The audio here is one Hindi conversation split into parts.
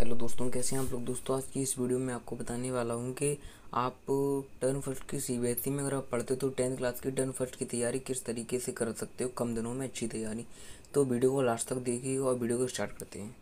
हेलो दोस्तों कैसे हैं आप लोग दोस्तों आज की इस वीडियो में आपको बताने वाला हूं कि आप टर्न फर्स्ट की ई e में अगर आप पढ़ते हो तो टेंथ क्लास की टर्न फर्स्ट की तैयारी किस तरीके से कर सकते हो कम दिनों में अच्छी तैयारी तो वीडियो को लास्ट तक देखिए और वीडियो को स्टार्ट करते हैं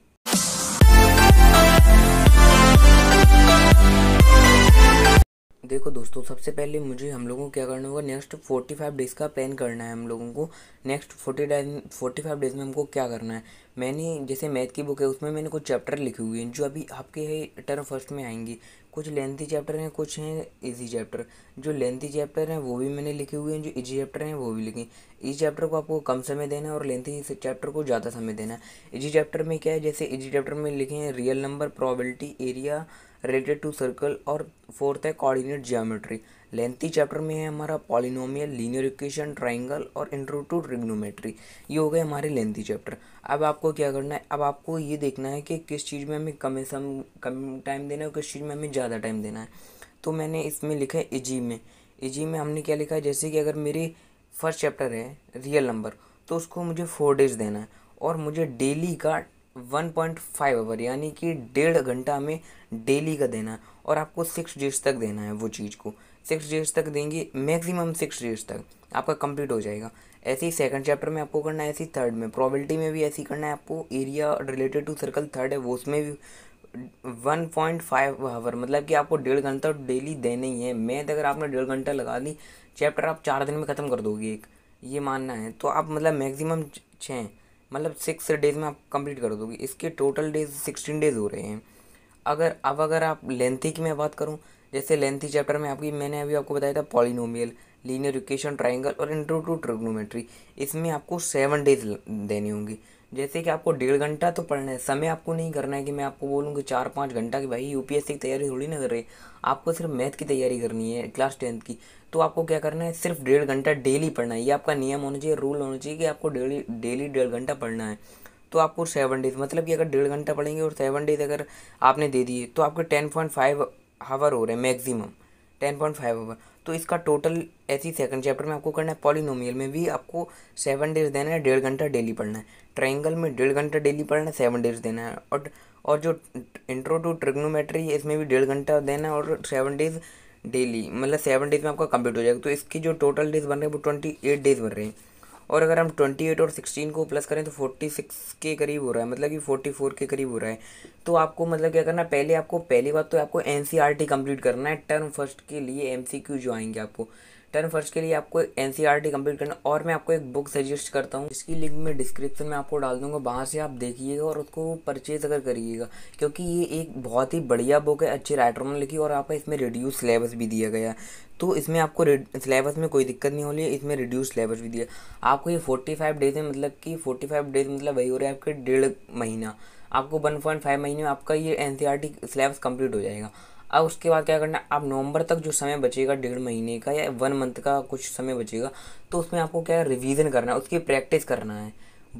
देखो दोस्तों सबसे पहले मुझे हम लोगों को क्या करना होगा नेक्स्ट फोर्टी फाइव डेज़ का प्लान करना है हम लोगों को नेक्स्ट फोर्टी डाइन फोर्टी फाइव डेज़ में हमको क्या करना है मैंने जैसे मैथ की बुक है उसमें मैंने कुछ चैप्टर लिखे हुए हैं जो अभी आपके टर्म फर्स्ट में आएंगी कुछ लेंथी चैप्टर हैं कुछ हैं इजी चैप्टर जो लेंथी चैप्टर हैं वो भी मैंने लिखे हुए हैं जो इजी चैप्टर हैं वो भी लिखे इजी चैप्टर को आपको कम समय देना है और लेंथी चैप्टर को ज़्यादा समय देना है इजी चैप्टर में क्या है जैसे इजी चैप्टर में लिखे हैं real number probability area related to circle और फोर्थ है कोऑर्डिनेट जियोमेट्री लेंथी चैप्टर में है हमारा पॉलिनोमियल लीनियर इक्वेशन ट्राइंगल और इंट्रो टू रिग्नोमेट्री ये हो गए हमारे लेंथी चैप्टर अब आपको क्या करना है अब आपको ये देखना है कि किस चीज़ में हमें कम सम कम टाइम देना है और किस चीज़ में हमें ज़्यादा टाइम देना है तो मैंने इसमें लिखा है इजी में इजी में हमने क्या लिखा है जैसे कि अगर मेरी फर्स्ट चैप्टर है रियल नंबर तो उसको मुझे फोर डेज देना है और मुझे डेली का वन पॉइंट फाइव आवर यानी कि डेढ़ घंटा हमें डेली का देना है और आपको सिक्स डेज तक देना है वो चीज़ को सिक्स डेज तक देंगे मैक्सिमम सिक्स डेज तक आपका कंप्लीट हो जाएगा ऐसे ही सेकंड चैप्टर में आपको करना है ऐसे ही थर्ड में प्रोबेबिलिटी में भी ऐसे ही करना है आपको area related to circle third है वो उसमें भी वन पॉइंट फाइव आवर मतलब कि आपको डेढ़ घंटा डेली तो देना ही है मैथ अगर आपने डेढ़ घंटा लगा दी चैप्टर आप चार दिन में ख़त्म कर दोगे एक ये मानना है तो आप मतलब मैक्सिमम छः मतलब सिक्स डेज़ में आप कंप्लीट कर दोगे इसके टोटल डेज सिक्सटीन डेज़ हो रहे हैं अगर अब अगर आप लेंथी की मैं बात करूँ जैसे लेंथी चैप्टर में आपकी मैंने अभी आपको बताया था पॉलिनोमियल लीनियर इक्वेशन ट्राइंगल और इंट्रो टू ट्रिग्नोमेट्री इसमें आपको सेवन डेज देने होंगी जैसे कि आपको डेढ़ घंटा तो पढ़ना है समय आपको नहीं करना है कि मैं आपको बोलूँ कि चार पाँच घंटा कि भाई यूपीएससी की तैयारी थोड़ी ना कर रही आपको सिर्फ मैथ की तैयारी करनी है क्लास टेंथ की तो आपको क्या करना है सिर्फ डेढ़ घंटा डेली पढ़ना है ये आपका नियम होना चाहिए रूल होना चाहिए कि आपको डेली डेली डेढ़ घंटा पढ़ना है तो आपको सेवन डेज मतलब कि अगर डेढ़ घंटा पढ़ेंगे और सेवन डेज अगर आपने दे दिए तो आपके टेन पॉइंट फाइव हावर हो रहे हैं maximum ten point five hour तो इसका टोटल ऐसी सेकंड चैप्टर में आपको करना है पॉलिनोमियल में भी आपको सेवन डेज देना है डेढ़ घंटा डेली पढ़ना है ट्राइंगल में डेढ़ घंटा डेली पढ़ना है सेवन डेज देना है और और जो इंट्रो टू ट्रिग्नोमेट्री है इसमें भी डेढ़ घंटा देना है और सेवन डेज डेली मतलब सेवन डेज में आपका कंप्लीट हो जाएगा तो इसकी जो टोटल डेज बन रहे हैं वो ट्वेंटी एट डेज बन रहे हैं और अगर हम 28 और 16 को प्लस करें तो 46 के करीब हो रहा है मतलब कि 44 के करीब हो रहा है तो आपको मतलब क्या करना पहले आपको पहली बात तो आपको एन कंप्लीट e करना है टर्म फर्स्ट के लिए एम सी क्यू जो आएंगे आपको टेन फर्स्ट के लिए आपको N C R T complete करना और मैं आपको एक बुक सजेस्ट करता हूँ इसकी लिंक मैं डिस्क्रिप्शन में आपको डाल दूँगा वहाँ से आप देखिएगा और उसको परचेज अगर करिएगा क्योंकि ये एक बहुत ही बढ़िया बुक है अच्छे राइटरों ने लिखी और आपका इसमें रिड्यूस सिलेबस भी दिया गया तो इसमें आपको सिलेबस में कोई दिक्कत नहीं हो रही है इसमें रिड्यूस सिलेबस भी दिया आपको ये फोर्टी फाइव डेज है मतलब कि फोर्टी फाइव डेज मतलब वही हो रहा है आपके डेढ़ महीना आपको वन पॉइंट फाइव महीने में आपका ये N C R T syllabus complete हो जाएगा अब उसके बाद क्या करना है आप नवंबर तक जो समय बचेगा डेढ़ महीने का या वन मंथ का कुछ समय बचेगा तो उसमें आपको क्या है रिविज़न करना है उसकी प्रैक्टिस करना है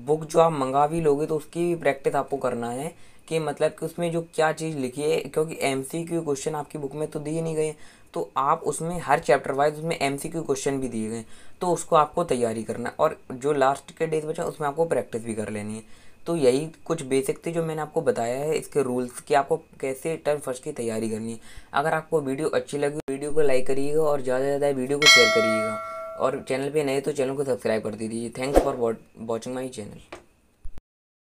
बुक जो आप मंगा भी लोगे तो उसकी भी प्रैक्टिस आपको करना है कि मतलब कि उसमें जो क्या चीज़ लिखी है क्योंकि एम सी क्यू क्वेश्चन आपकी बुक में तो दिए नहीं गए तो आप उसमें हर चैप्टर वाइज उसमें एम सी क्यू क्वेश्चन भी दिए गए तो उसको आपको तैयारी करना है और जो लास्ट के डेज बचा उसमें आपको प्रैक्टिस भी कर लेनी है तो यही कुछ बेसिक थे जो मैंने आपको बताया है इसके रूल्स कि आपको कैसे टर्म फर्स्ट की तैयारी करनी है अगर आपको वीडियो अच्छी लगी वीडियो को लाइक करिएगा और ज़्यादा से ज़्यादा वीडियो को शेयर करिएगा और चैनल पे नए तो चैनल को सब्सक्राइब कर दीजिए thanks for watching my channel